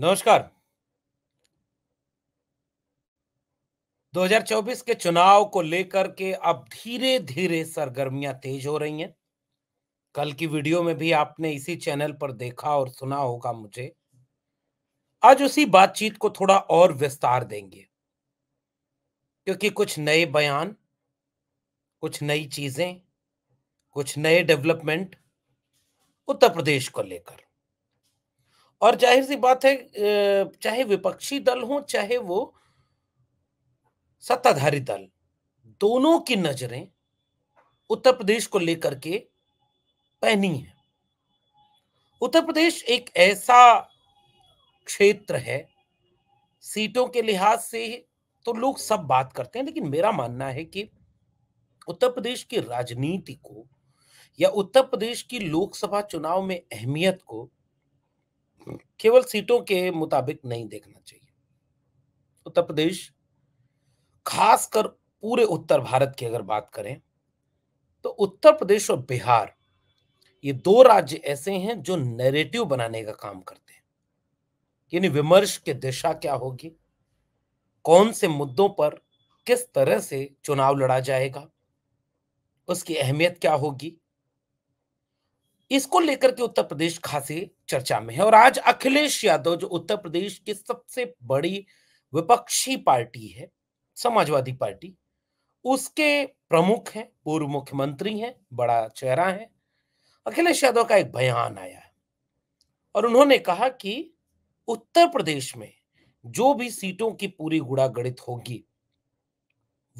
नमस्कार 2024 के चुनाव को लेकर के अब धीरे धीरे सरगर्मियां तेज हो रही हैं कल की वीडियो में भी आपने इसी चैनल पर देखा और सुना होगा मुझे आज उसी बातचीत को थोड़ा और विस्तार देंगे क्योंकि कुछ नए बयान कुछ नई चीजें कुछ नए डेवलपमेंट उत्तर प्रदेश को लेकर और जाहिर सी बात है चाहे विपक्षी दल हो चाहे वो सत्ताधारी दल दोनों की नजरें उत्तर प्रदेश को लेकर के पहनी है उत्तर प्रदेश एक ऐसा क्षेत्र है सीटों के लिहाज से तो लोग सब बात करते हैं लेकिन मेरा मानना है कि उत्तर प्रदेश की राजनीति को या उत्तर प्रदेश की लोकसभा चुनाव में अहमियत को केवल सीटों के मुताबिक नहीं देखना चाहिए उत्तर प्रदेश खासकर पूरे उत्तर भारत की अगर बात करें तो उत्तर प्रदेश और बिहार ये दो राज्य ऐसे हैं जो नैरेटिव बनाने का काम करते हैं यानी विमर्श की दिशा क्या होगी कौन से मुद्दों पर किस तरह से चुनाव लड़ा जाएगा उसकी अहमियत क्या होगी इसको लेकर के उत्तर प्रदेश खासी चर्चा में है और आज अखिलेश यादव जो उत्तर प्रदेश की सबसे बड़ी विपक्षी पार्टी है समाजवादी पार्टी उसके प्रमुख हैं पूर्व मुख्यमंत्री हैं बड़ा चेहरा है अखिलेश यादव का एक बयान आया है और उन्होंने कहा कि उत्तर प्रदेश में जो भी सीटों की पूरी गुड़ा गणित होगी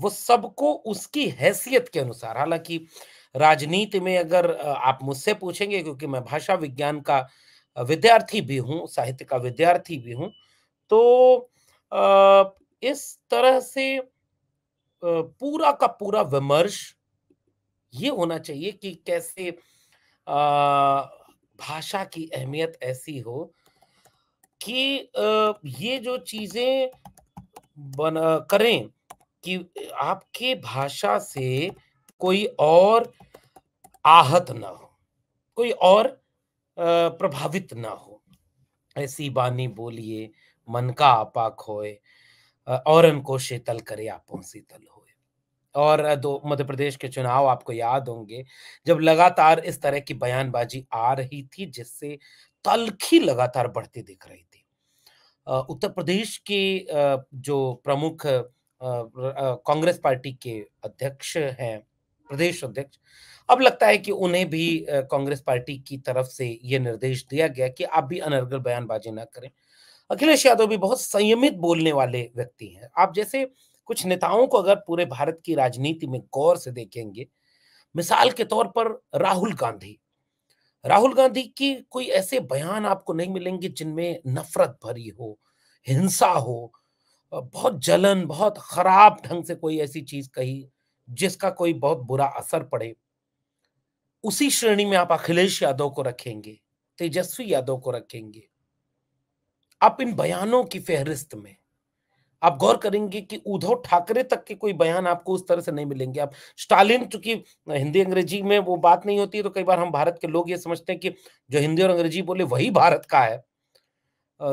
वो सबको उसकी हैसियत के अनुसार हालांकि राजनीति में अगर आप मुझसे पूछेंगे क्योंकि मैं भाषा विज्ञान का विद्यार्थी भी हूँ साहित्य का विद्यार्थी भी हूँ तो इस तरह से पूरा का पूरा विमर्श ये होना चाहिए कि कैसे भाषा की अहमियत ऐसी हो कि ये जो चीजें बना करें कि आपके भाषा से कोई और आहत ना हो कोई और प्रभावित ना हो ऐसी बानी बोलिए मन का आपा खोए और को शीतल करे आपों शीतल हो और दो मध्य प्रदेश के चुनाव आपको याद होंगे जब लगातार इस तरह की बयानबाजी आ रही थी जिससे तलखी लगातार बढ़ती दिख रही थी उत्तर प्रदेश के जो प्रमुख कांग्रेस पार्टी के अध्यक्ष हैं प्रदेश अध्यक्ष अब लगता है कि उन्हें भी कांग्रेस पार्टी की तरफ से ये निर्देश दिया गया कि आप भी अनर्गल बयानबाजी ना करें अखिलेश यादव भी बहुत संयमित बोलने वाले व्यक्ति हैं आप जैसे कुछ नेताओं को अगर पूरे भारत की राजनीति में गौर से देखेंगे मिसाल के तौर पर राहुल गांधी राहुल गांधी की कोई ऐसे बयान आपको नहीं मिलेंगे जिनमें नफरत भरी हो हिंसा हो बहुत जलन बहुत खराब ढंग से कोई ऐसी चीज कही जिसका कोई बहुत बुरा असर पड़े उसी श्रेणी में आप अखिलेश यादव को रखेंगे तेजस्वी यादव को रखेंगे आप इन बयानों की फेहरिस्त में आप गौर करेंगे कि उद्धव ठाकरे तक के कोई बयान आपको उस तरह से नहीं मिलेंगे आप स्टालिन चूंकि हिंदी अंग्रेजी में वो बात नहीं होती तो कई बार हम भारत के लोग ये समझते हैं कि जो हिंदी और अंग्रेजी बोले वही भारत का है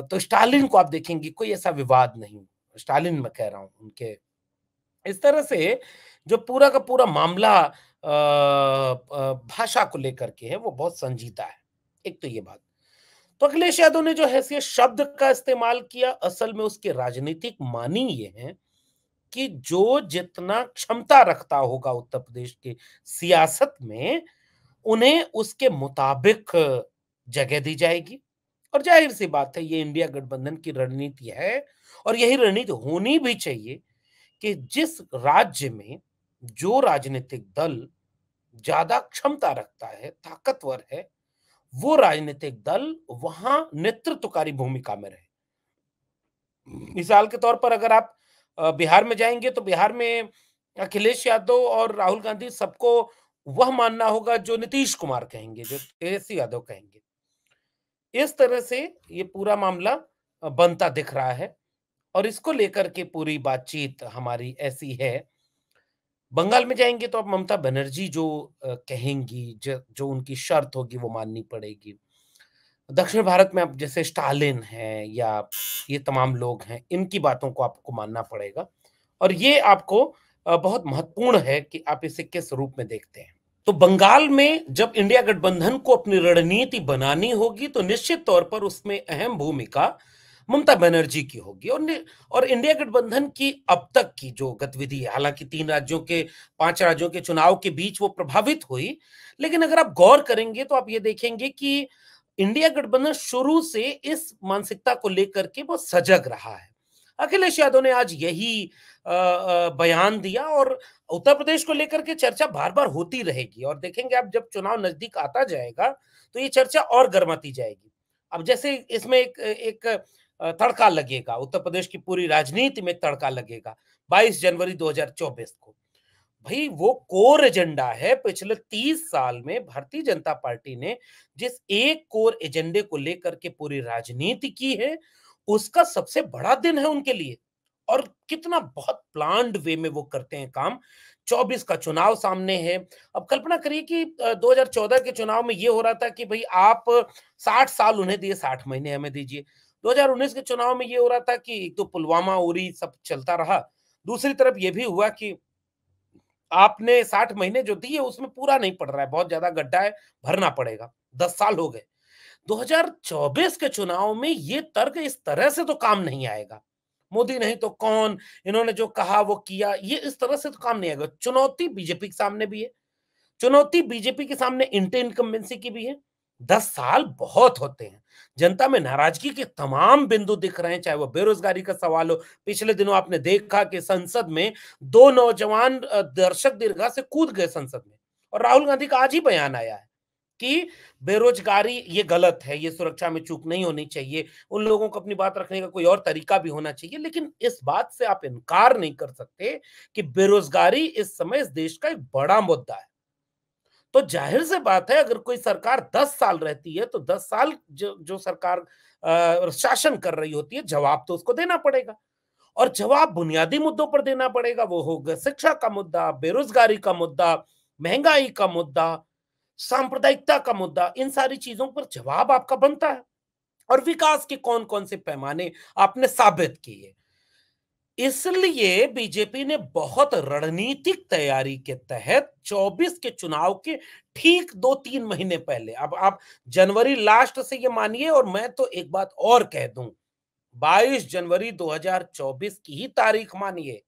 तो स्टालिन को आप देखेंगे कोई ऐसा विवाद नहीं स्टालिन में कह रहा हूं उनके इस तरह से जो पूरा का पूरा मामला भाषा को लेकर के है वो बहुत संजीदा है एक तो ये बात तो अखिलेश यादव ने जो हैसियत शब्द का इस्तेमाल किया असल में उसके राजनीतिक मानी ये हैं कि जो जितना क्षमता रखता होगा उत्तर प्रदेश के सियासत में उन्हें उसके मुताबिक जगह दी जाएगी और जाहिर सी बात है ये इंडिया गठबंधन की रणनीति है और यही रणनीति होनी भी चाहिए कि जिस राज्य में जो राजनीतिक दल ज्यादा क्षमता रखता है ताकतवर है वो राजनीतिक दल वहां नेतृत्वकारी भूमिका में रहे मिसाल के तौर पर अगर आप बिहार में जाएंगे तो बिहार में अखिलेश यादव और राहुल गांधी सबको वह मानना होगा जो नीतीश कुमार कहेंगे जो तेजस्वी यादव कहेंगे इस तरह से ये पूरा मामला बनता दिख रहा है और इसको लेकर के पूरी बातचीत हमारी ऐसी है बंगाल में जाएंगे तो अब ममता बनर्जी जो कहेंगी जो उनकी शर्त होगी वो माननी पड़ेगी दक्षिण भारत में आप जैसे स्टालिन है या ये तमाम लोग हैं इनकी बातों को आपको मानना पड़ेगा और ये आपको बहुत महत्वपूर्ण है कि आप इसे किस रूप में देखते हैं तो बंगाल में जब इंडिया गठबंधन को अपनी रणनीति बनानी होगी तो निश्चित तौर पर उसमें अहम भूमिका ममता बनर्जी की होगी और और इंडिया गठबंधन की अब तक की जो गतिविधि है हालांकि तीन राज्यों के पांच राज्यों के चुनाव के बीच वो प्रभावित हुई लेकिन अगर आप गौर करेंगे तो आप ये देखेंगे कि इंडिया गठबंधन शुरू से इस मानसिकता को लेकर के बहुत सजग रहा है अखिलेश यादव ने आज यही बयान दिया और उत्तर प्रदेश को लेकर के चर्चा बार बार होती रहेगी और देखेंगे आप जब चुनाव नजदीक आता जाएगा तो ये चर्चा और गर्माती जाएगी अब जैसे इसमें एक एक तड़का लगेगा उत्तर प्रदेश की पूरी राजनीति में तड़का लगेगा 22 जनवरी 2024 को भाई वो कोर एजेंडा है पिछले तीस साल में भारतीय जनता पार्टी ने जिस एक कोर एजेंडे को लेकर के पूरी राजनीति की है उसका सबसे बड़ा दिन है उनके लिए और कितना बहुत प्लान्ड वे में वो करते हैं काम 24 का चुनाव सामने है अब कल्पना करिए कि 2014 के चुनाव में ये हो रहा था कि भाई आप 60 साल उन्हें दिए 60 महीने हमें दीजिए 2019 के चुनाव में ये हो रहा था कि एक तो पुलवामा उरी सब चलता रहा दूसरी तरफ ये भी हुआ कि आपने साठ महीने जो दिए उसमें पूरा नहीं पड़ रहा है बहुत ज्यादा गड्ढा है भरना पड़ेगा दस साल हो गए 2024 के चुनाव में ये तर्क इस तरह से तो काम नहीं आएगा मोदी नहीं तो कौन इन्होंने जो कहा वो किया ये इस तरह से तो काम नहीं आएगा चुनौती बीजेपी के सामने भी है चुनौती बीजेपी के सामने इंटे इनकम्बेंसी की भी है दस साल बहुत होते हैं जनता में नाराजगी के तमाम बिंदु दिख रहे हैं चाहे वो बेरोजगारी का सवाल हो पिछले दिनों आपने देखा कि संसद में दो नौजवान दर्शक दीर्घा से कूद गए संसद में और राहुल गांधी का आज ही बयान आया है कि बेरोजगारी ये गलत है ये सुरक्षा में चूक नहीं होनी चाहिए उन लोगों को अपनी बात रखने का कोई और तरीका भी होना चाहिए लेकिन इस बात से आप इनकार नहीं कर सकते कि बेरोजगारी इस समय इस देश का एक बड़ा मुद्दा है तो जाहिर से बात है अगर कोई सरकार दस साल रहती है तो दस साल जो जो सरकार शासन कर रही होती है जवाब तो उसको देना पड़ेगा और जवाब बुनियादी मुद्दों पर देना पड़ेगा वो होगा शिक्षा का मुद्दा बेरोजगारी का मुद्दा महंगाई का मुद्दा सांप्रदायिकता का मुद्दा इन सारी चीजों पर जवाब आपका बनता है और विकास के कौन कौन से पैमाने आपने साबित किए इसलिए बीजेपी ने बहुत रणनीतिक तैयारी के तहत 24 के चुनाव के ठीक दो तीन महीने पहले अब आप जनवरी लास्ट से ये मानिए और मैं तो एक बात और कह दूं 22 जनवरी 2024 की ही तारीख मानिए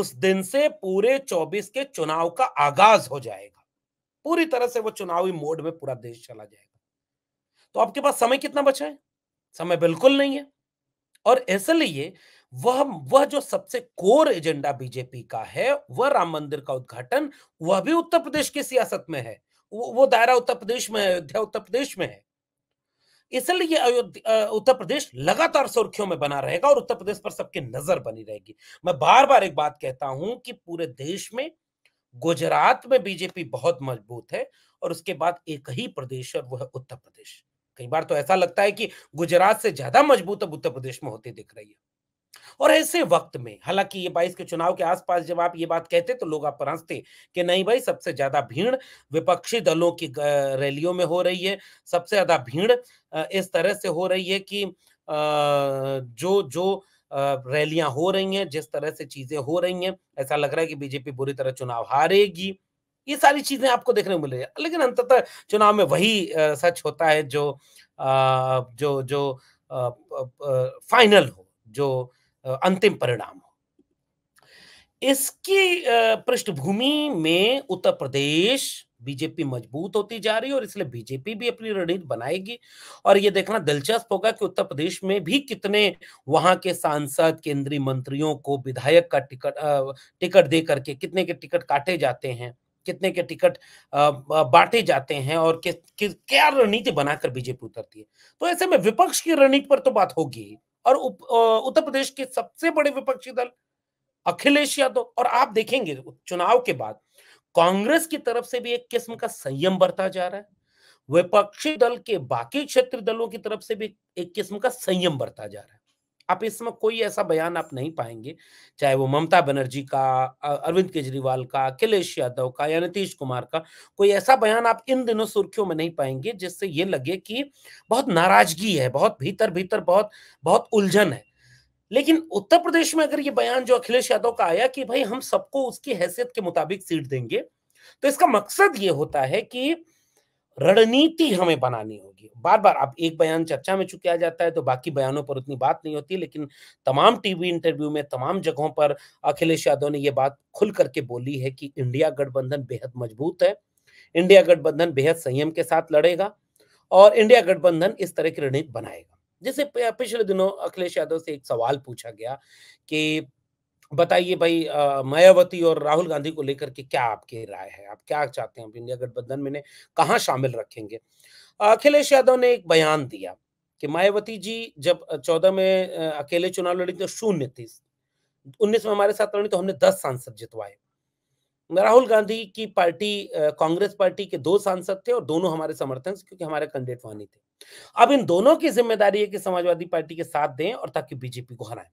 उस दिन से पूरे 24 के चुनाव का आगाज हो जाएगा पूरी तरह से वो चुनावी मोड में पूरा देश चला जाएगा तो आपके पास समय कितना बचा है समय बिल्कुल नहीं है और इसलिए वह वह जो सबसे कोर एजेंडा बीजेपी का है वह राम मंदिर का उद्घाटन वह भी उत्तर प्रदेश की सियासत में है वो, दायरा उत्तर प्रदेश में है अयोध्या उत्तर प्रदेश में है इसलिए अयोध्या उत्तर प्रदेश लगातार सुर्खियों में बना रहेगा और उत्तर प्रदेश पर सबकी नजर बनी रहेगी मैं बार बार एक बात कहता हूं कि पूरे देश में गुजरात में बीजेपी बहुत मजबूत है और उसके बाद एक ही प्रदेश है वह उत्तर प्रदेश कई बार तो ऐसा लगता है कि गुजरात से ज्यादा मजबूत अब उत्तर प्रदेश में होती दिख रही है और ऐसे वक्त में हालांकि ये बाईस के चुनाव के आसपास जब आप ये बात कहते तो लोग आप पर हंसते कि नहीं भाई सबसे ज्यादा भीड़ विपक्षी दलों की रैलियों में हो रही है सबसे ज्यादा भीड़ इस तरह से हो रही है कि जो जो रैलियां हो रही हैं जिस तरह से चीजें हो रही हैं ऐसा लग रहा है कि बीजेपी बुरी तरह चुनाव हारेगी ये सारी चीजें आपको देखने को मिल रही है लेकिन अंततः चुनाव में वही सच होता है जो आ, जो जो फाइनल हो जो अंतिम परिणाम इसकी पृष्ठभूमि में उत्तर प्रदेश बीजेपी मजबूत होती जा रही है और इसलिए बीजेपी भी अपनी रणनीति बनाएगी और यह देखना दिलचस्प होगा कि उत्तर प्रदेश में भी कितने वहां के सांसद केंद्रीय मंत्रियों को विधायक का टिकट टिकट दे करके कितने के टिकट काटे जाते हैं कितने के टिकट बांटे जाते हैं और कि, कि, क्या रणनीति बनाकर बीजेपी उतरती है तो ऐसे में विपक्ष की रणनीति पर तो बात होगी और उत्तर प्रदेश के सबसे बड़े विपक्षी दल अखिलेश यादव और आप देखेंगे चुनाव के बाद कांग्रेस की तरफ से भी एक किस्म का संयम बरता जा रहा है विपक्षी दल के बाकी क्षेत्र दलों की तरफ से भी एक किस्म का संयम बरता जा रहा है आप इसमें कोई ऐसा बयान आप नहीं पाएंगे चाहे वो ममता बनर्जी का अरविंद केजरीवाल का अखिलेश यादव का या नीतीश कुमार का कोई ऐसा बयान आप इन दिनों सुर्खियों में नहीं पाएंगे जिससे ये लगे कि बहुत नाराजगी है बहुत भीतर भीतर बहुत बहुत उलझन है लेकिन उत्तर प्रदेश में अगर ये बयान जो अखिलेश यादव का आया कि भाई हम सबको उसकी हैसियत के मुताबिक सीट देंगे तो इसका मकसद ये होता है कि रणनीति हमें बनानी होगी देखिए बार बार अब एक बयान चर्चा में चुके आ जाता है तो बाकी बयानों पर उतनी बात नहीं होती लेकिन तमाम टीवी इंटरव्यू में तमाम जगहों पर अखिलेश यादव ने यह बात खुल करके बोली है कि इंडिया गठबंधन बेहद मजबूत है इंडिया गठबंधन बेहद संयम के साथ लड़ेगा और इंडिया गठबंधन इस तरह की रणनीति बनाएगा जैसे पिछले दिनों अखिलेश यादव से एक सवाल पूछा गया कि बताइए भाई मायावती और राहुल गांधी को लेकर के क्या आपकी राय है आप क्या चाहते हैं इंडिया गठबंधन में कहा शामिल रखेंगे अखिलेश यादव ने एक बयान दिया कि मायावती जी जब चौदह में अकेले चुनाव लड़ी तो शून्य थी उन्नीस में हमारे साथ लड़ी तो हमने दस सांसद जितवाए राहुल गांधी की पार्टी कांग्रेस पार्टी के दो सांसद थे और दोनों हमारे समर्थन क्योंकि हमारे कैंडिडेट वहां नहीं थे अब इन दोनों की जिम्मेदारी है कि समाजवादी पार्टी के साथ दें और ताकि बीजेपी को हराएं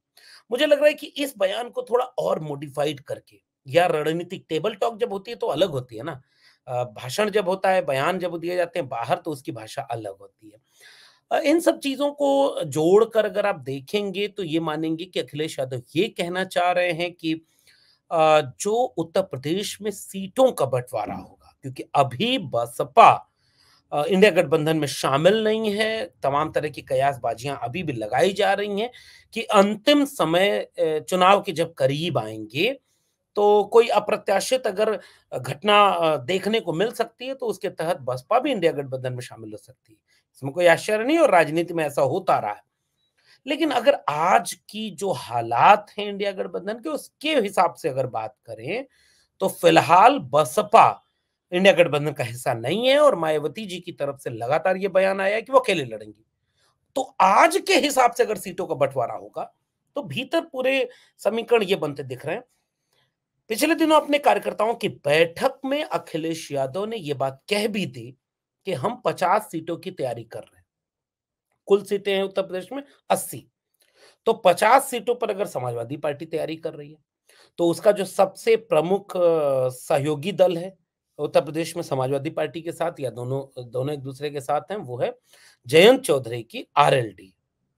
मुझे लग रहा है कि इस बयान को थोड़ा और मॉडिफाइड करके या रणनीतिक टेबल टॉक जब होती है तो अलग होती है ना भाषण जब होता है बयान जब दिए जाते हैं बाहर तो उसकी भाषा अलग होती है इन सब चीजों को जोड़कर अगर आप देखेंगे तो ये मानेंगे कि अखिलेश यादव ये कहना चाह रहे हैं कि जो उत्तर प्रदेश में सीटों का बंटवारा हम्म। होगा क्योंकि अभी बसपा इंडिया गठबंधन में शामिल नहीं है तमाम तरह की कयासबाजियां अभी भी लगाई जा रही हैं कि अंतिम समय चुनाव के जब करीब आएंगे तो कोई अप्रत्याशित अगर घटना देखने को मिल सकती है तो उसके तहत बसपा भी इंडिया गठबंधन में शामिल हो सकती है इसमें कोई आश्चर्य नहीं और राजनीति में ऐसा होता रहा है लेकिन अगर आज की जो हालात हैं इंडिया गठबंधन के उसके हिसाब से अगर बात करें तो फिलहाल बसपा इंडिया गठबंधन का हिस्सा नहीं है और मायावती जी की तरफ से लगातार ये बयान आया कि वो अकेले लड़ेंगी तो आज के हिसाब से अगर सीटों का बंटवारा होगा तो भीतर पूरे समीकरण ये बनते दिख रहे हैं पिछले दिनों अपने कार्यकर्ताओं की बैठक में अखिलेश यादव ने यह बात कह भी दी कि हम 50 सीटों की तैयारी कर रहे हैं कुल सीटें हैं उत्तर प्रदेश में अस्सी तो पचास सीटों पर अगर समाजवादी पार्टी तैयारी कर रही है तो उसका जो सबसे प्रमुख सहयोगी दल है उत्तर प्रदेश में समाजवादी पार्टी के साथ या दोनों दोनों एक दूसरे के साथ हैं वो है जयंत चौधरी की आरएलडी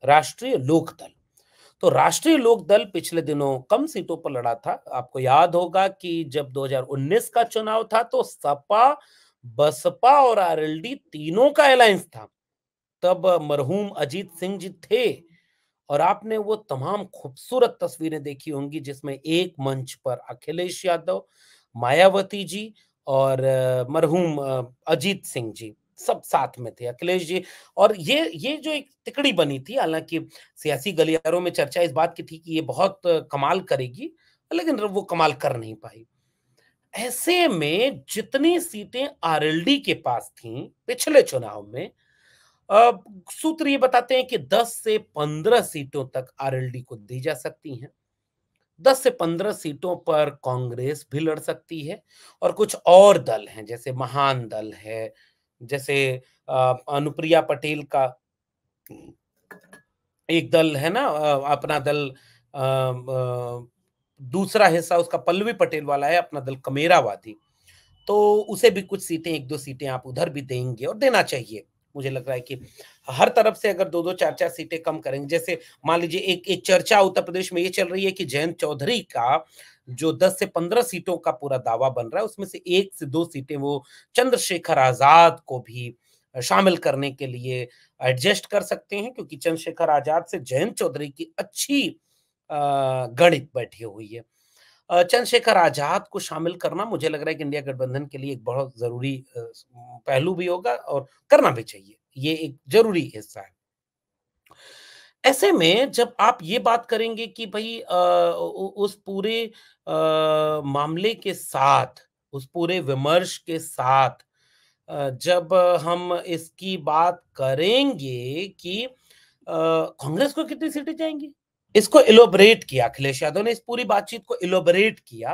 राष्ट्रीय लोक दल तो राष्ट्रीय लोक दल पिछले दिनों कम सीटों पर लड़ा था आपको याद होगा कि जब 2019 का चुनाव था तो सपा बसपा और आरएलडी तीनों का अलायंस था तब मरहूम अजीत सिंह जी थे और आपने वो तमाम खूबसूरत तस्वीरें देखी होंगी जिसमें एक मंच पर अखिलेश यादव मायावती जी और मरहूम अजीत सिंह जी सब साथ में थे अखिलेश जी और ये ये जो एक तिकड़ी बनी थी हालांकि सियासी गलियारों में चर्चा इस बात की थी कि ये बहुत कमाल करेगी लेकिन वो कमाल कर नहीं पाई ऐसे में जितनी सीटें आरएलडी के पास थी पिछले चुनाव में सूत्र ये बताते हैं कि 10 से 15 सीटों तक आरएलडी को दी जा सकती हैं 10 से 15 सीटों पर कांग्रेस भी लड़ सकती है और कुछ और दल हैं जैसे महान दल है जैसे अनुप्रिया पटेल का एक दल है ना अपना दल दूसरा हिस्सा उसका पल्लवी पटेल वाला है अपना दल कमेरावादी तो उसे भी कुछ सीटें एक दो सीटें आप उधर भी देंगे और देना चाहिए मुझे लग रहा है कि हर तरफ से अगर दो दो चार चार सीटें कम करेंगे जैसे मान लीजिए एक एक चर्चा उत्तर प्रदेश में ये चल रही है कि जयंत चौधरी का जो 10 से 15 सीटों का पूरा दावा बन रहा है उसमें से एक से दो सीटें वो चंद्रशेखर आजाद को भी शामिल करने के लिए एडजस्ट कर सकते हैं क्योंकि चंद्रशेखर आजाद से जयंत चौधरी की अच्छी गणित बैठी हुई है चंद्रशेखर आजाद को शामिल करना मुझे लग रहा है कि इंडिया गठबंधन के लिए एक बहुत जरूरी पहलू भी होगा और करना भी चाहिए ये एक जरूरी हिस्सा है ऐसे में जब आप ये बात करेंगे कि भाई उस पूरे आ, मामले के साथ उस पूरे विमर्श के साथ जब हम इसकी बात करेंगे कि कांग्रेस को कितनी सीटें जाएंगी इसको इलोबरेट किया अखिलेश यादव ने इस पूरी बातचीत को इलोबरेट किया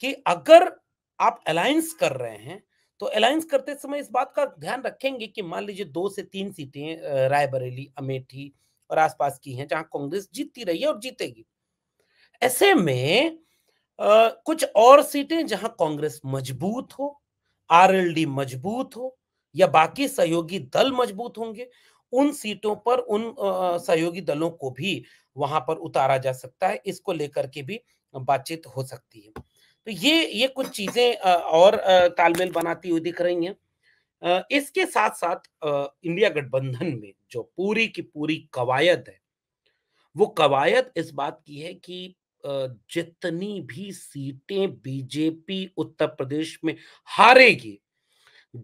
कि अगर आप अलायंस कर रहे हैं तो अलायंस करते समय इस बात का ध्यान रखेंगे कि मान लीजिए दो से तीन सीटें रायबरेली अमेठी और आसपास की हैं जहां कांग्रेस जीतती रही है और जीतेगी ऐसे में आ, कुछ और सीटें जहां कांग्रेस मजबूत हो आरएलडी मजबूत हो या बाकी सहयोगी दल मजबूत होंगे उन सीटों पर उन सहयोगी दलों को भी वहां पर उतारा जा सकता है इसको लेकर के भी बातचीत हो सकती है तो ये ये कुछ चीजें और तालमेल बनाती हुई दिख रही हैं इसके साथ साथ इंडिया गठबंधन में जो पूरी की पूरी कवायद है वो कवायद इस बात की है कि जितनी भी सीटें बीजेपी उत्तर प्रदेश में हारेगी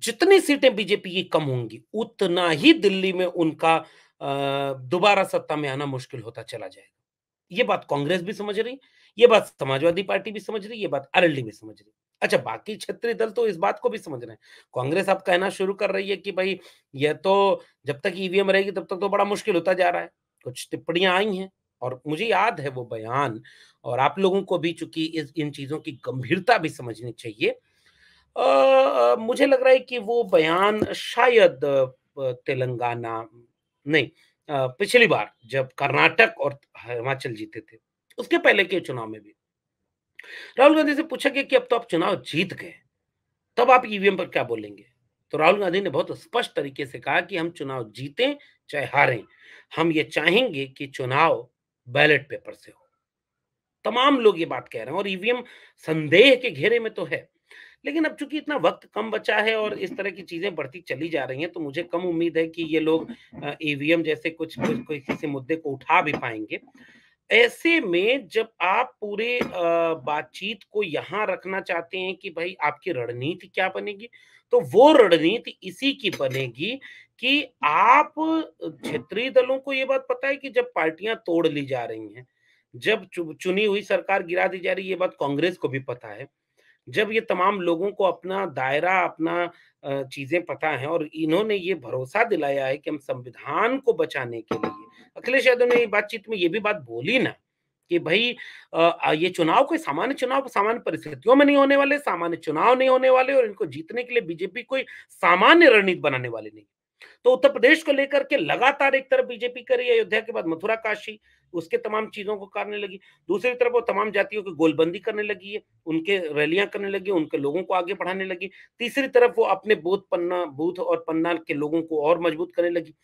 जितनी सीटें बीजेपी की कम होंगी उतना ही दिल्ली में उनका दोबारा सत्ता में आना मुश्किल होता चला जाएगा ये बात कांग्रेस भी समझ रही ये बात समाजवादी पार्टी भी समझ रही ये बात आर भी समझ रही अच्छा बाकी क्षेत्रीय दल तो इस बात को भी समझ रहे हैं कांग्रेस अब कहना शुरू कर रही है कि भाई यह तो जब तक ईवीएम रहेगी तब तक तो बड़ा मुश्किल होता जा रहा है कुछ टिप्पणियां आई हैं और मुझे याद है वो बयान और आप लोगों को भी चूंकि इस इन चीजों की गंभीरता भी समझनी चाहिए आ, मुझे लग रहा है कि वो बयान शायद तेलंगाना नहीं पिछली बार जब कर्नाटक और हिमाचल जीते थे उसके पहले के चुनाव में भी राहुल गांधी से पूछा गया कि अब तो आप चुनाव जीत गए तब आप ईवीएम पर क्या बोलेंगे तो राहुल गांधी ने बहुत स्पष्ट तरीके से कहा कि हम चुनाव जीते चाहे हारें हम ये चाहेंगे कि चुनाव बैलेट पेपर से हो तमाम लोग ये बात कह रहे हैं और ईवीएम संदेह के घेरे में तो है लेकिन अब चूंकि इतना वक्त कम बचा है और इस तरह की चीजें बढ़ती चली जा रही हैं तो मुझे कम उम्मीद है कि ये लोग ईवीएम e जैसे कुछ कुछ कोई किसी मुद्दे को उठा भी पाएंगे ऐसे में जब आप पूरे बातचीत को यहाँ रखना चाहते हैं कि भाई आपकी रणनीति क्या बनेगी तो वो रणनीति इसी की बनेगी कि आप क्षेत्रीय दलों को ये बात पता है कि जब पार्टियां तोड़ ली जा रही हैं जब चुनी हुई सरकार गिरा दी जा रही है ये बात कांग्रेस को भी पता है जब ये तमाम लोगों को अपना दायरा अपना चीजें पता है और इन्होंने ये भरोसा दिलाया है कि हम संविधान को बचाने के लिए अखिलेश यादव ने बातचीत में ये भी बात बोली ना कि भाई ये चुनाव कोई सामान्य चुनाव सामान्य परिस्थितियों में नहीं होने वाले सामान्य चुनाव नहीं होने वाले और इनको जीतने के लिए बीजेपी कोई सामान्य रणनीति बनाने वाले नहीं तो उत्तर प्रदेश को लेकर के लगातार एक तरफ बीजेपी करी अयोध्या के बाद मथुरा काशी उसके तमाम चीजों को करने लगी दूसरी तरफ वो तमाम जातियों की गोलबंदी करने लगी है उनके रैलियां करने लगी उनके लोगों को आगे बढ़ाने लगी तीसरी तरफ वो अपने बूथ पन्ना बूथ और पन्ना के लोगों को और मजबूत करने लगी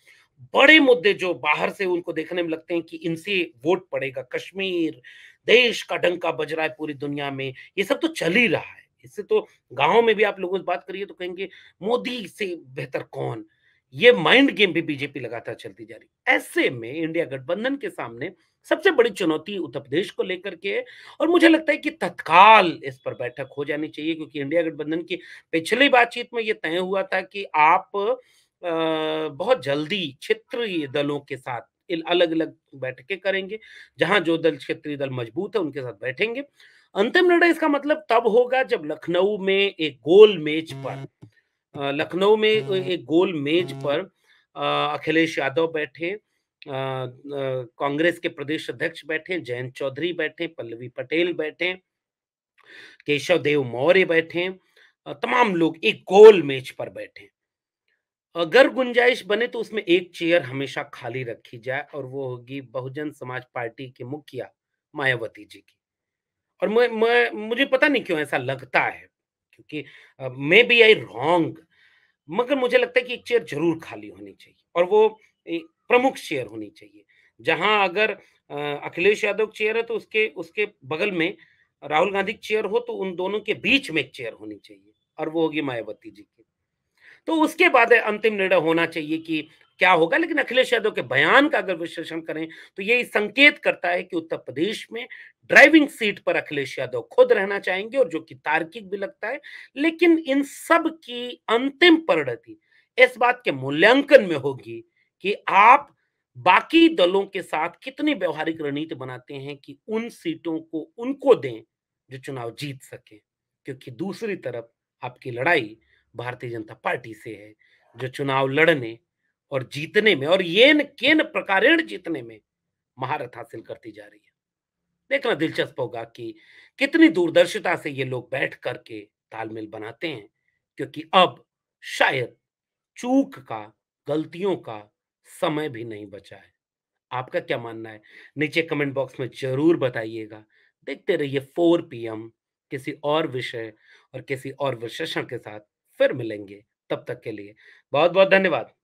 बड़े मुद्दे जो बाहर से उनको देखने में लगते हैं कि इनसे वोट पड़ेगा कश्मीर देश का डंका बज रहा है पूरी दुनिया में ये सब तो चल ही रहा है इससे तो गांव में भी आप लोगों से बात करिए तो कहेंगे मोदी से बेहतर कौन ये माइंड गेम भी बीजेपी लगातार चलती जा रही ऐसे में इंडिया गठबंधन के सामने सबसे बड़ी चुनौती उत्तर प्रदेश को लेकर के है और मुझे लगता है कि तत्काल इस पर बैठक हो जानी चाहिए क्योंकि इंडिया गठबंधन की पिछली बातचीत में यह तय हुआ था कि आप बहुत जल्दी क्षेत्रीय दलों के साथ अलग अलग बैठकें करेंगे जहां जो दल क्षेत्रीय दल मजबूत है उनके साथ बैठेंगे अंतिम निर्णय इसका मतलब तब होगा जब लखनऊ में एक गोल मेज पर हम्म। लखनऊ में हाँ, हाँ। एक गोल मेज पर अखिलेश यादव बैठे कांग्रेस के प्रदेश अध्यक्ष बैठे जयंत चौधरी बैठे पल्लवी पटेल बैठे केशव देव मौर्य बैठे तमाम लोग एक गोल मेज पर बैठे अगर गुंजाइश बने तो उसमें एक चेयर हमेशा खाली रखी जाए और वो होगी बहुजन समाज पार्टी के मुखिया मायावती जी की और मैं, मैं मुझे पता नहीं क्यों ऐसा लगता है क्योंकि मे बी आई रॉन्ग मगर मुझे लगता है कि एक चेयर जरूर खाली होनी चाहिए और वो प्रमुख चेयर होनी चाहिए जहां अगर अखिलेश यादव चेयर है तो उसके उसके बगल में राहुल गांधी चेयर हो तो उन दोनों के बीच में एक चेयर होनी चाहिए और वो होगी मायावती जी की तो उसके बाद अंतिम निर्णय होना चाहिए कि क्या होगा लेकिन अखिलेश यादव के बयान का अगर विश्लेषण करें तो यही संकेत करता है कि उत्तर प्रदेश में ड्राइविंग सीट पर अखिलेश यादव खुद रहना चाहेंगे और जो कि तार्किक भी लगता है लेकिन इन सब की अंतिम परिणति इस बात के मूल्यांकन में होगी कि आप बाकी दलों के साथ कितनी व्यवहारिक रणनीति बनाते हैं कि उन सीटों को उनको दें जो चुनाव जीत सके क्योंकि दूसरी तरफ आपकी लड़ाई भारतीय जनता पार्टी से है जो चुनाव लड़ने और जीतने में और ये केन प्रकारेण जीतने में महारत हासिल करती जा रही है देखना दिलचस्प होगा कि कितनी दूरदर्शिता से ये लोग बैठ करके तालमेल बनाते हैं क्योंकि अब शायद चूक का गलतियों का समय भी नहीं बचा है आपका क्या मानना है नीचे कमेंट बॉक्स में जरूर बताइएगा देखते रहिए फोर पीएम किसी और विषय और किसी और विशेषण के साथ फिर मिलेंगे तब तक के लिए बहुत बहुत धन्यवाद